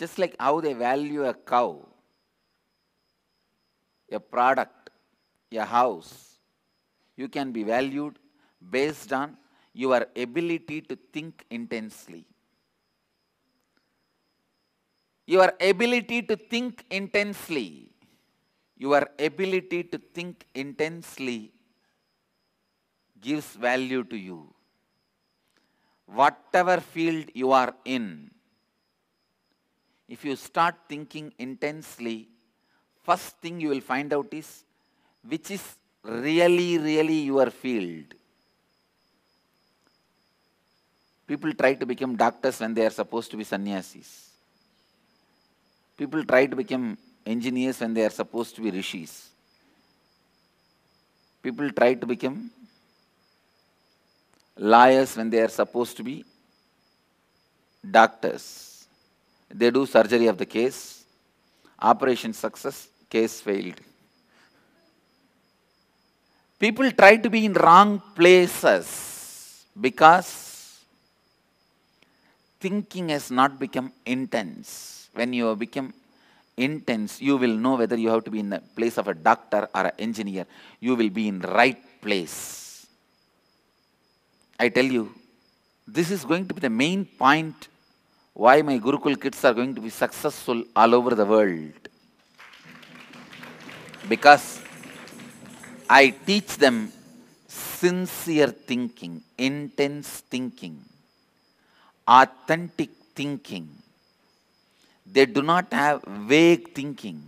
Just like how they value a cow, a product, a house, you can be valued based on your ability to think intensely. Your ability to think intensely. Your ability to think intensely gives value to you. Whatever field you are in, if you start thinking intensely, first thing you will find out is which is really, really your field. People try to become doctors when they are supposed to be sannyasis. People try to become engineers when they are supposed to be rishis. People try to become liars when they are supposed to be doctors. They do surgery of the case, operation success, case failed. People try to be in wrong places because thinking has not become intense. When you become intense, you will know whether you have to be in the place of a doctor or an engineer. You will be in right place. I tell you, this is going to be the main point why my Gurukul kids are going to be successful all over the world. Because I teach them sincere thinking, intense thinking, authentic thinking. They do not have vague thinking.